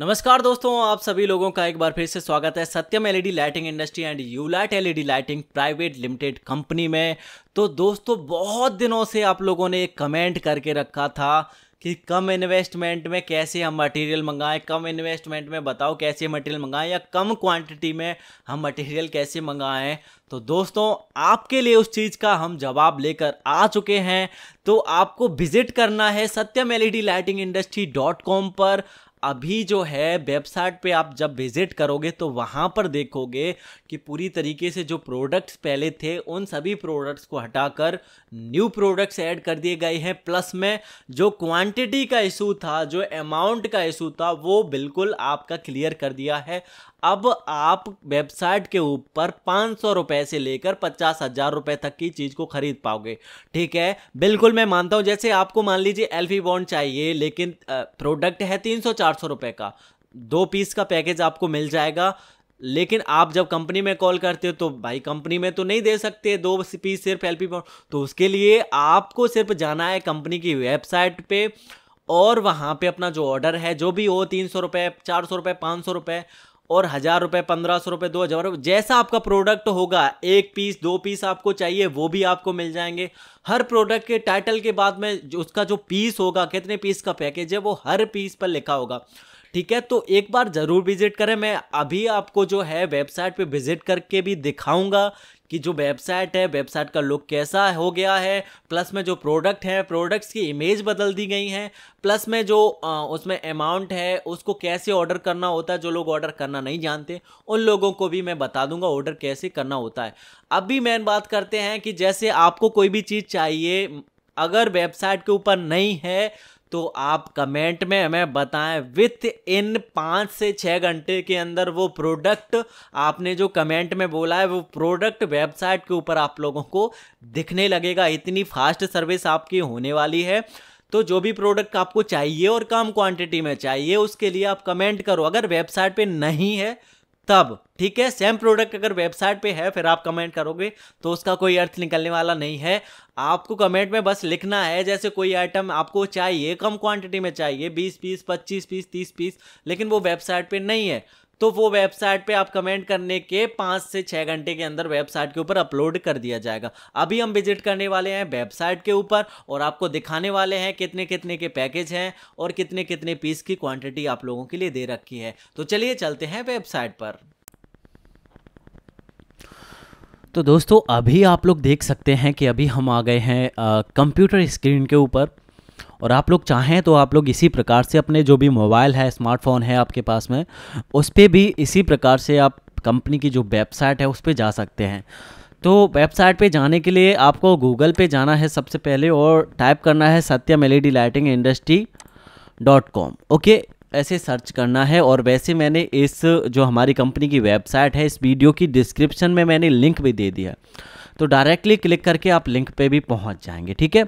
नमस्कार दोस्तों आप सभी लोगों का एक बार फिर से स्वागत है Satyam LED lighting industry and Ulight LED lighting private limited company में तो दोस्तों बहुत दिनों से आप लोगों ने एक कमेंट करके रखा था कि कम इन्वेस्टमेंट में कैसे हम मटेरियल मंगाएं कम इन्वेस्टमेंट में बताओ कैसे मटेरियल मंगाएं या कम क्वांटिटी में हम मटेरियल कैसे मंगाएं तो दोस्तों आपके लिए उस चीज़ का हम जवाब लेकर आ चुके हैं तो आपको विजिट करना है Satyam L lighting industry dot com पर अभी जो है वेबसाइट पे आप जब विजिट करोगे तो वहाँ पर देखोगे कि पूरी तरीके से जो प्रोडक्ट्स पहले थे उन सभी प्रोडक्ट्स को हटाकर न्यू प्रोडक्ट्स ऐड कर दिए गए हैं प्लस में जो क्वांटिटी का इशू था जो अमाउंट का इशू था वो बिल्कुल आपका क्लियर कर दिया है अब आप वेबसाइट के ऊपर पाँच सौ रुपए से लेकर पचास हजार रुपए तक की चीज को खरीद पाओगे ठीक है बिल्कुल मैं मानता हूं जैसे आपको मान लीजिए एल्फी बॉन्ड चाहिए लेकिन प्रोडक्ट है तीन सौ चार सौ रुपए का दो पीस का पैकेज आपको मिल जाएगा लेकिन आप जब कंपनी में कॉल करते हो तो भाई कंपनी में तो नहीं दे सकते दो पीस सिर्फ एल बॉन्ड तो उसके लिए आपको सिर्फ जाना है कंपनी की वेबसाइट पे और वहाँ पे अपना जो ऑर्डर है जो भी हो तीन सौ रुपये चार सौ रुपये पाँच सौ रुपये और हज़ार रुपये पंद्रह सौ रुपये दो हज़ार रुपये जैसा आपका प्रोडक्ट होगा एक पीस दो पीस आपको चाहिए वो भी आपको मिल जाएंगे हर प्रोडक्ट के टाइटल के बाद में जो उसका जो पीस होगा कितने पीस का पैकेज है वो हर पीस पर लिखा होगा ठीक है तो एक बार ज़रूर विजिट करें मैं अभी आपको जो है वेबसाइट पे विजिट करके भी दिखाऊंगा कि जो वेबसाइट है वेबसाइट का लुक कैसा हो गया है प्लस में जो प्रोडक्ट है प्रोडक्ट्स की इमेज बदल दी गई हैं प्लस में जो उसमें अमाउंट है उसको कैसे ऑर्डर करना होता है जो लोग ऑर्डर करना नहीं जानते उन लोगों को भी मैं बता दूंगा ऑर्डर कैसे करना होता है अब भी मैन बात करते हैं कि जैसे आपको कोई भी चीज़ चाहिए अगर वेबसाइट के ऊपर नहीं है तो आप कमेंट में हमें बताएं विथ इन पाँच से छः घंटे के अंदर वो प्रोडक्ट आपने जो कमेंट में बोला है वो प्रोडक्ट वेबसाइट के ऊपर आप लोगों को दिखने लगेगा इतनी फास्ट सर्विस आपकी होने वाली है तो जो भी प्रोडक्ट आपको चाहिए और कम क्वांटिटी में चाहिए उसके लिए आप कमेंट करो अगर वेबसाइट पे नहीं है तब ठीक है सेम प्रोडक्ट अगर वेबसाइट पे है फिर आप कमेंट करोगे तो उसका कोई अर्थ निकलने वाला नहीं है आपको कमेंट में बस लिखना है जैसे कोई आइटम आपको चाहिए कम क्वांटिटी में चाहिए 20 पीस 25 पीस 30 पीस लेकिन वो वेबसाइट पे नहीं है तो वो वेबसाइट पे आप कमेंट करने के पाँच से छः घंटे के अंदर वेबसाइट के ऊपर अपलोड कर दिया जाएगा अभी हम विजिट करने वाले हैं वेबसाइट के ऊपर और आपको दिखाने वाले हैं कितने कितने के पैकेज हैं और कितने कितने पीस की क्वांटिटी आप लोगों के लिए दे रखी है तो चलिए चलते हैं वेबसाइट पर तो दोस्तों अभी आप लोग देख सकते हैं कि अभी हम आ गए हैं कंप्यूटर स्क्रीन के ऊपर और आप लोग चाहें तो आप लोग इसी प्रकार से अपने जो भी मोबाइल है स्मार्टफोन है आपके पास में उस पर भी इसी प्रकार से आप कंपनी की जो वेबसाइट है उस पर जा सकते हैं तो वेबसाइट पे जाने के लिए आपको गूगल पे जाना है सबसे पहले और टाइप करना है Satyam L lighting industry dot com okay ऐसे सर्च करना है और वैसे मैंने इस जो हमारी कंपनी की वेबसाइट है इस वीडियो की डिस्क्रिप्शन में मैंने लिंक भी दे दिया तो डायरेक्टली क्लिक करके आप लिंक पे भी पहुंच जाएंगे ठीक है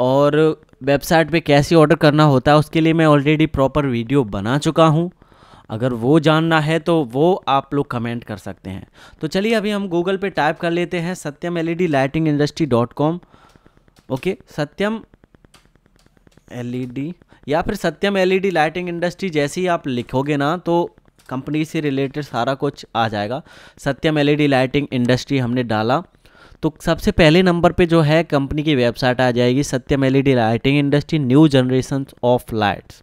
और वेबसाइट पे कैसे ऑर्डर करना होता है उसके लिए मैं ऑलरेडी प्रॉपर वीडियो बना चुका हूँ अगर वो जानना है तो वो आप लोग कमेंट कर सकते हैं तो चलिए अभी हम गूगल पे टाइप कर लेते हैं Satyam L lighting industry dot com okay Satyam L e या फिर सत्यम एल लाइटिंग इंडस्ट्री जैसे ही आप लिखोगे ना तो कंपनी से रिलेटेड सारा कुछ आ जाएगा सत्यम एल लाइटिंग इंडस्ट्री हमने डाला तो सबसे पहले नंबर पे जो है कंपनी की वेबसाइट आ जाएगी Satyam L lighting industry new generation of lights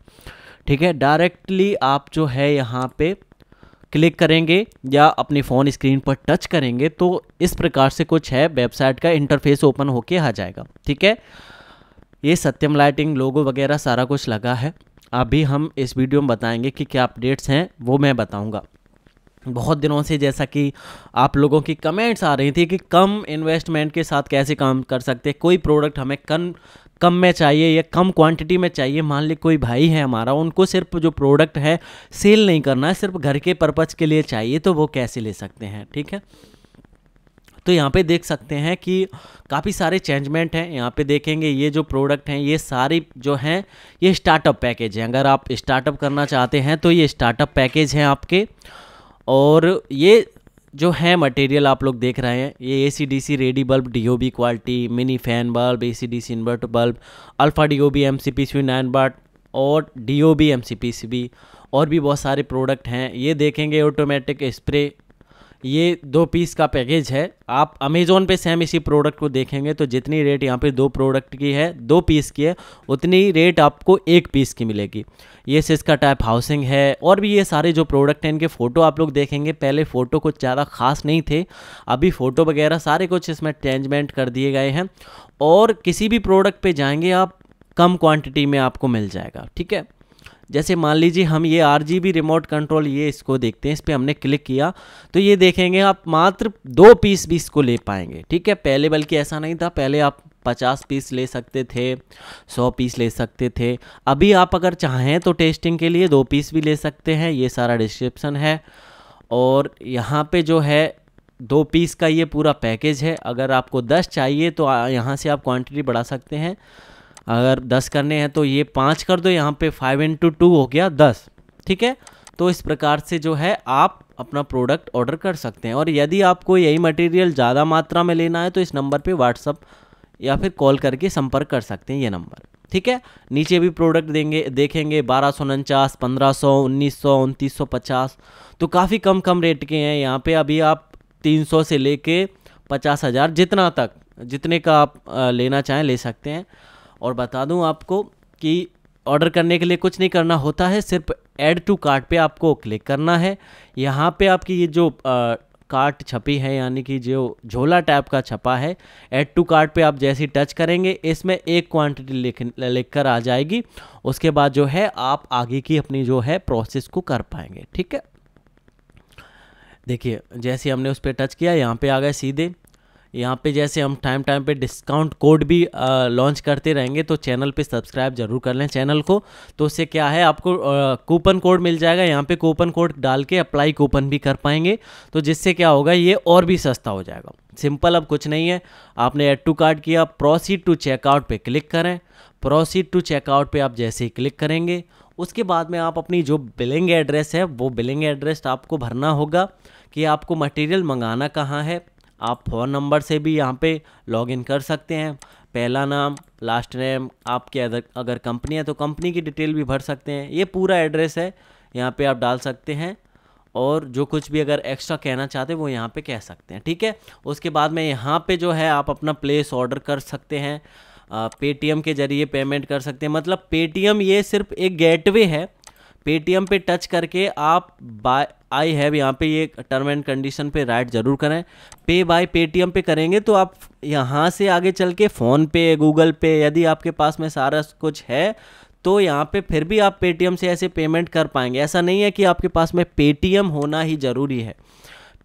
ठीक है डायरेक्टली आप जो है यहाँ पे क्लिक करेंगे या अपने फ़ोन स्क्रीन पर टच करेंगे तो इस प्रकार से कुछ है वेबसाइट का इंटरफेस ओपन होके आ जाएगा ठीक है ये सत्यम लाइटिंग लोगो वगैरह सारा कुछ लगा है अभी हम इस वीडियो में बताएंगे कि क्या अपडेट्स हैं वो मैं बताऊंगा बहुत दिनों से जैसा कि आप लोगों की कमेंट्स आ रही थी कि कम इन्वेस्टमेंट के साथ कैसे काम कर सकते हैं कोई प्रोडक्ट हमें कम कम में चाहिए या कम क्वांटिटी में चाहिए मान ली कोई भाई है हमारा उनको सिर्फ जो प्रोडक्ट है सेल नहीं करना है सिर्फ घर के पर्पज़ के लिए चाहिए तो वो कैसे ले सकते हैं ठीक है तो यहाँ पे देख सकते हैं कि काफ़ी सारे चेंजमेंट हैं यहाँ पे देखेंगे ये जो प्रोडक्ट हैं ये सारी जो हैं ये स्टार्टअप पैकेज हैं अगर आप स्टार्टअप करना चाहते हैं तो ये स्टार्टअप पैकेज हैं आपके और ये जो है मटेरियल आप लोग देख रहे हैं ये A C D C ready bulb D O B quality mini fan bulb A C D C invert bulb alpha D O B M C P C nine watt और D O B M C P C B और भी बहुत सारे product हैं ये देखेंगे automatic spray ये दो पीस का पैकेज है आप अमेज़ोन पे सेम इसी प्रोडक्ट को देखेंगे तो जितनी रेट यहाँ पे दो प्रोडक्ट की है दो पीस की है उतनी रेट आपको एक पीस की मिलेगी ये इसका टाइप हाउसिंग है और भी ये सारे जो प्रोडक्ट हैं इनके फ़ोटो आप लोग देखेंगे पहले फ़ोटो कुछ ज़्यादा खास नहीं थे अभी फ़ोटो वगैरह सारे कुछ इसमें अटेंजमेंट कर दिए गए हैं और किसी भी प्रोडक्ट पर जाएंगे आप कम क्वान्टिटी में आपको मिल जाएगा ठीक है जैसे मान लीजिए हम ये आर रिमोट कंट्रोल ये इसको देखते हैं इस पर हमने क्लिक किया तो ये देखेंगे आप मात्र दो पीस भी इसको ले पाएंगे ठीक है पहले बल्कि ऐसा नहीं था पहले आप पचास पीस ले सकते थे सौ पीस ले सकते थे अभी आप अगर चाहें तो टेस्टिंग के लिए दो पीस भी ले सकते हैं ये सारा डिस्क्रिप्सन है और यहाँ पे जो है दो पीस का ये पूरा पैकेज है अगर आपको दस चाहिए तो यहाँ से आप क्वांटिटी बढ़ा सकते हैं अगर दस करने हैं तो ये पाँच कर दो यहाँ पे फाइव इंटू टू हो गया दस ठीक है तो इस प्रकार से जो है आप अपना प्रोडक्ट ऑर्डर कर सकते हैं और यदि आपको यही मटेरियल ज़्यादा मात्रा में लेना है तो इस नंबर पे व्हाट्सअप या फिर कॉल करके संपर्क कर सकते हैं ये नंबर ठीक है नीचे भी प्रोडक्ट देंगे देखेंगे बारह सौ उनचास पंद्रह सौ उन्नीस सौ उनतीस सौ पचास तो काफ़ी कम कम रेट के हैं यहाँ पे अभी आप तीन सौ से ले पचास हज़ार जितना तक जितने का आप लेना चाहें ले सकते हैं और बता दूं आपको कि ऑर्डर करने के लिए कुछ नहीं करना होता है सिर्फ ऐड टू कार्ट पे आपको क्लिक करना है यहाँ पे आपकी ये जो आ, कार्ट छपी है यानी कि जो झोला टाइप का छपा है ऐड टू कार्ट पे आप जैसे टच करेंगे इसमें एक क्वांटिटी लिख लिख कर आ जाएगी उसके बाद जो है आप आगे की अपनी जो है प्रोसेस को कर पाएंगे ठीक है देखिए जैसे हमने उस पर टच किया यहाँ पे आ गए सीधे यहाँ पे जैसे हम टाइम टाइम पे डिस्काउंट कोड भी लॉन्च करते रहेंगे तो चैनल पे सब्सक्राइब जरूर कर लें चैनल को तो उससे क्या है आपको कूपन कोड मिल जाएगा यहाँ पे कूपन कोड डाल के अप्लाई कूपन भी कर पाएंगे तो जिससे क्या होगा ये और भी सस्ता हो जाएगा सिंपल अब कुछ नहीं है आपने एड टू कार्ड किया प्रोसीड टू चेकआउट पर क्लिक करें प्रोसीड टू चेकआउट पर आप जैसे ही क्लिक करेंगे उसके बाद में आप अपनी जो बिलिंग एड्रेस है वो बिलिंग एड्रेस आपको भरना होगा कि आपको मटेरियल मंगाना कहाँ है आप फ़ोन नंबर से भी यहाँ पे लॉगिन कर सकते हैं पहला नाम लास्ट नेम आपके अदर अगर कंपनी है तो कंपनी की डिटेल भी भर सकते हैं ये पूरा एड्रेस है यहाँ पे आप डाल सकते हैं और जो कुछ भी अगर एक्स्ट्रा कहना चाहते हैं वो यहाँ पे कह सकते हैं ठीक है उसके बाद में यहाँ पे जो है आप अपना प्लेस ऑर्डर कर सकते हैं पेटीएम के ज़रिए पेमेंट कर सकते हैं मतलब पेटीएम ये सिर्फ एक गेटवे है पेटीएम पे टच करके आप बाय आई हैव यहाँ पे ये टर्म एंड कंडीशन पे राइट जरूर करें पे बाय पेटीएम पे करेंगे तो आप यहाँ से आगे चल के फ़ोन पे गूगल पे यदि आपके पास में सारा कुछ है तो यहाँ पे फिर भी आप पेटीएम से ऐसे पेमेंट कर पाएंगे ऐसा नहीं है कि आपके पास में पेटीएम होना ही ज़रूरी है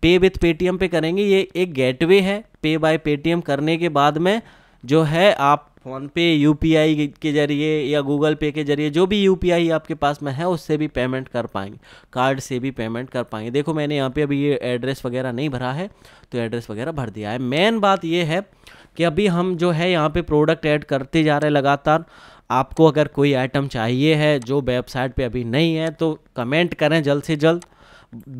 पे विथ पेटीएम पे करेंगे ये एक गेटवे है पे बाय पेटीएम करने के बाद में जो है आप फ़ोनपे यू के ज़रिए या गूगल पे के ज़रिए जो भी यू आपके पास में है उससे भी पेमेंट कर पाएंगे कार्ड से भी पेमेंट कर पाएंगे देखो मैंने यहाँ पे अभी ये एड्रेस वगैरह नहीं भरा है तो एड्रेस वगैरह भर दिया है मेन बात ये है कि अभी हम जो है यहाँ पे प्रोडक्ट ऐड करते जा रहे हैं लगातार आपको अगर कोई आइटम चाहिए है जो वेबसाइट पर अभी नहीं है तो कमेंट करें जल्द से जल्द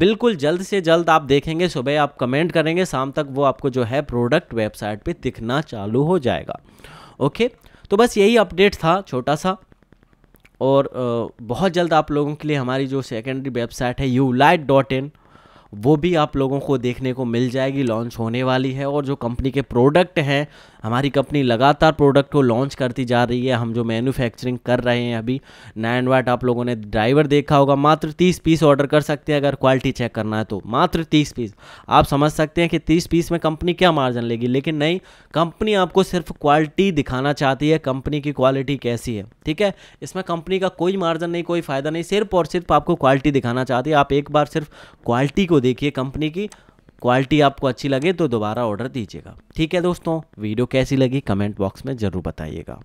बिल्कुल जल्द से जल्द आप देखेंगे सुबह आप कमेंट करेंगे शाम तक वो आपको जो है प्रोडक्ट वेबसाइट पर दिखना चालू हो जाएगा ओके तो बस यही अपडेट था छोटा सा और बहुत जल्द आप लोगों के लिए हमारी जो सेकेंडरी वेबसाइट है यू लाइट डॉट इन वो भी आप लोगों को देखने को मिल जाएगी लॉन्च होने वाली है और जो कंपनी के प्रोडक्ट हैं हमारी कंपनी लगातार प्रोडक्ट को लॉन्च करती जा रही है हम जो मैन्युफैक्चरिंग कर रहे हैं अभी नाइन वाट आप लोगों ने ड्राइवर देखा होगा मात्र तीस पीस ऑर्डर कर सकते हैं अगर क्वालिटी चेक करना है तो मात्र तीस पीस आप समझ सकते हैं कि तीस पीस में कंपनी क्या मार्जिन लेगी लेकिन नहीं कंपनी आपको सिर्फ क्वालिटी दिखाना चाहती है कंपनी की क्वालिटी कैसी है ठीक है इसमें कंपनी का कोई मार्जिन नहीं कोई फ़ायदा नहीं सिर्फ और सिर्फ आपको क्वालिटी दिखाना चाहती है आप एक बार सिर्फ क्वालिटी को देखिए कंपनी की क्वालिटी आपको अच्छी लगे तो दोबारा ऑर्डर दीजिएगा ठीक है दोस्तों वीडियो कैसी लगी कमेंट बॉक्स में ज़रूर बताइएगा